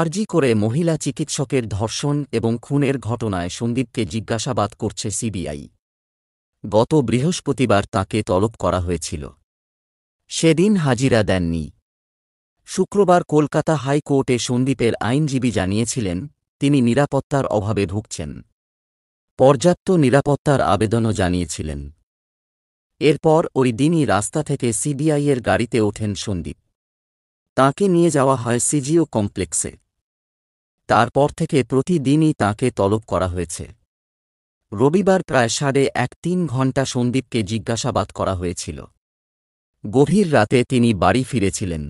আরজি করে মহিলা চিকিৎসকের ধর্ষণ এবং খুনের ঘটনায় সন্দীপকে জিজ্ঞাসাবাদ করছে সিবিআই গত বৃহস্পতিবার তাকে তলব করা হয়েছিল সেদিন হাজিরা দেননি শুক্রবার কলকাতা হাইকোর্টে সন্দীপের আইনজীবী জানিয়েছিলেন তিনি নিরাপত্তার অভাবে ভুগছেন পর্যাপ্ত নিরাপত্তার আবেদনও জানিয়েছিলেন এরপর ওই দিনই রাস্তা থেকে সিবিআইয়ের গাড়িতে ওঠেন সন্দীপ তাকে নিয়ে যাওয়া হয় সিজিও কমপ্লেক্সে তারপর থেকে প্রতিদিনই তাকে তলব করা হয়েছে রবিবার প্রায় সাড়ে এক তিন ঘণ্টা সন্দীপকে জিজ্ঞাসাবাদ করা হয়েছিল গভীর রাতে তিনি বাড়ি ফিরেছিলেন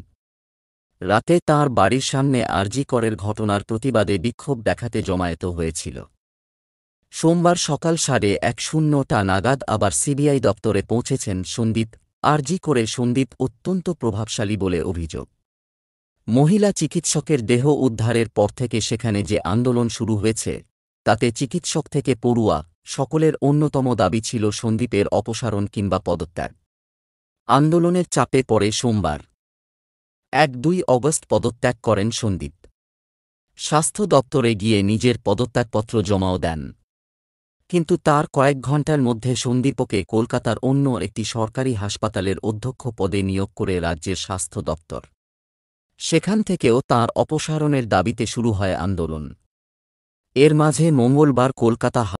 রাতে তার বাড়ির সামনে আরজি করের ঘটনার প্রতিবাদে বিক্ষোভ দেখাতে জমায়েত হয়েছিল সোমবার সকাল সাড়ে এক শূন্যটা নাগাদ আবার সিবিআই দপ্তরে পৌঁছেছেন সন্দীপ আরজি করে সন্দীপ অত্যন্ত প্রভাবশালী বলে অভিযোগ মহিলা চিকিৎসকের দেহ উদ্ধারের পর থেকে সেখানে যে আন্দোলন শুরু হয়েছে তাতে চিকিৎসক থেকে পড়ুয়া সকলের অন্যতম দাবি ছিল সন্দীপের অপসারণ কিংবা পদত্যাগ আন্দোলনের চাপে পড়ে সোমবার এক দুই অগস্ট পদত্যাগ করেন সন্দীপ স্বাস্থ্য দপ্তরে গিয়ে নিজের পদত্যাগপত্র জমাও দেন কিন্তু তার কয়েক ঘণ্টার মধ্যে সন্দীপকে কলকাতার অন্য একটি সরকারি হাসপাতালের অধ্যক্ষ পদে নিয়োগ করে রাজ্যের স্বাস্থ্য দপ্তর সেখান থেকেও তার অপসারণের দাবিতে শুরু হয় আন্দোলন এর মাঝে মঙ্গলবার কলকাতা